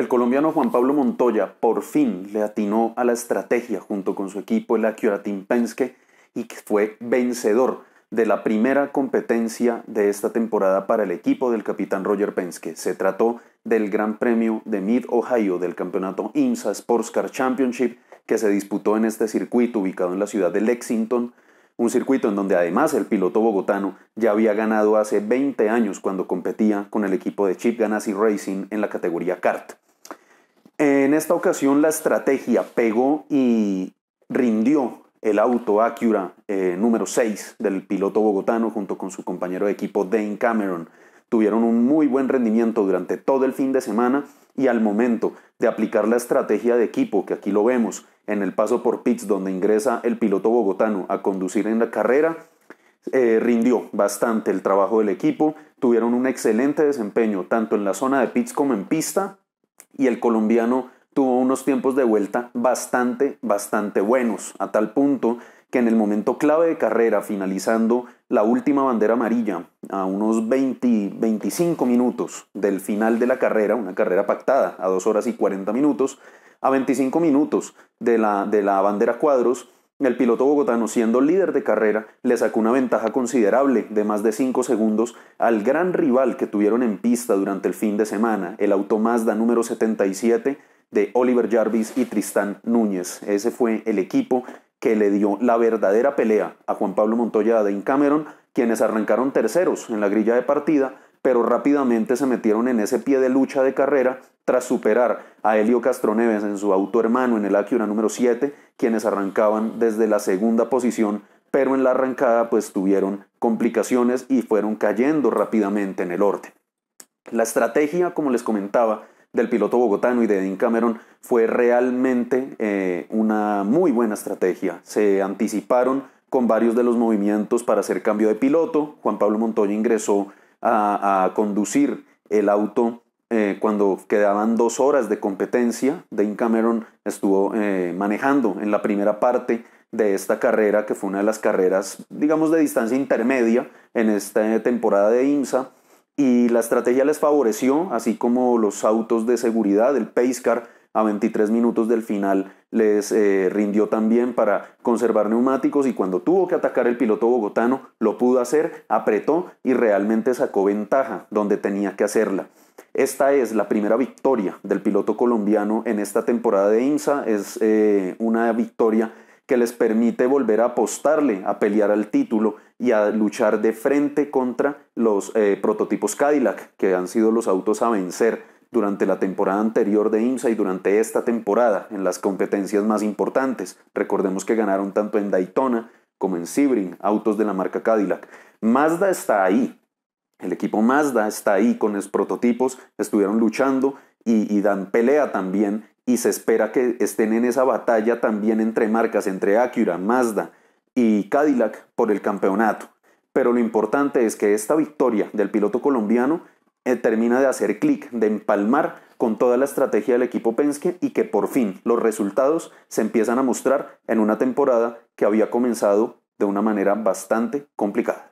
El colombiano Juan Pablo Montoya por fin le atinó a la estrategia junto con su equipo el Acura Team Penske y fue vencedor de la primera competencia de esta temporada para el equipo del capitán Roger Penske. Se trató del Gran Premio de Mid Ohio del campeonato IMSA Sports Car Championship que se disputó en este circuito ubicado en la ciudad de Lexington, un circuito en donde además el piloto bogotano ya había ganado hace 20 años cuando competía con el equipo de Chip Ganassi Racing en la categoría kart. En esta ocasión la estrategia pegó y rindió el auto Acura eh, número 6 del piloto bogotano junto con su compañero de equipo Dane Cameron. Tuvieron un muy buen rendimiento durante todo el fin de semana y al momento de aplicar la estrategia de equipo, que aquí lo vemos en el paso por pits donde ingresa el piloto bogotano a conducir en la carrera, eh, rindió bastante el trabajo del equipo, tuvieron un excelente desempeño tanto en la zona de pits como en pista y el colombiano tuvo unos tiempos de vuelta bastante, bastante buenos, a tal punto que en el momento clave de carrera, finalizando la última bandera amarilla, a unos 20, 25 minutos del final de la carrera, una carrera pactada a 2 horas y 40 minutos, a 25 minutos de la, de la bandera cuadros, el piloto bogotano, siendo líder de carrera, le sacó una ventaja considerable de más de 5 segundos al gran rival que tuvieron en pista durante el fin de semana, el auto Mazda número 77 de Oliver Jarvis y Tristán Núñez. Ese fue el equipo que le dio la verdadera pelea a Juan Pablo Montoya de Cameron, quienes arrancaron terceros en la grilla de partida pero rápidamente se metieron en ese pie de lucha de carrera tras superar a Helio Castroneves en su auto hermano en el Acura número 7, quienes arrancaban desde la segunda posición, pero en la arrancada pues tuvieron complicaciones y fueron cayendo rápidamente en el orden. La estrategia, como les comentaba, del piloto bogotano y de Dean Cameron fue realmente eh, una muy buena estrategia. Se anticiparon con varios de los movimientos para hacer cambio de piloto. Juan Pablo Montoya ingresó a, conducir el auto eh, cuando quedaban dos horas de competencia. Dane Cameron estuvo eh, manejando en la primera parte de esta carrera, que fue una de las carreras, digamos, de distancia intermedia en esta temporada de IMSA. Y la estrategia les favoreció, así como los autos de seguridad, el car a 23 minutos del final les eh, rindió también para conservar neumáticos y cuando tuvo que atacar el piloto bogotano lo pudo hacer, apretó y realmente sacó ventaja donde tenía que hacerla. Esta es la primera victoria del piloto colombiano en esta temporada de INSA es eh, una victoria que les permite volver a apostarle, a pelear al título y a luchar de frente contra los eh, prototipos Cadillac, que han sido los autos a vencer durante la temporada anterior de IMSA y durante esta temporada en las competencias más importantes. Recordemos que ganaron tanto en Daytona como en Sebring, autos de la marca Cadillac. Mazda está ahí. El equipo Mazda está ahí con los prototipos, estuvieron luchando y, y dan pelea también y se espera que estén en esa batalla también entre marcas, entre Acura, Mazda y Cadillac por el campeonato. Pero lo importante es que esta victoria del piloto colombiano eh, termina de hacer clic, de empalmar con toda la estrategia del equipo Penske y que por fin los resultados se empiezan a mostrar en una temporada que había comenzado de una manera bastante complicada.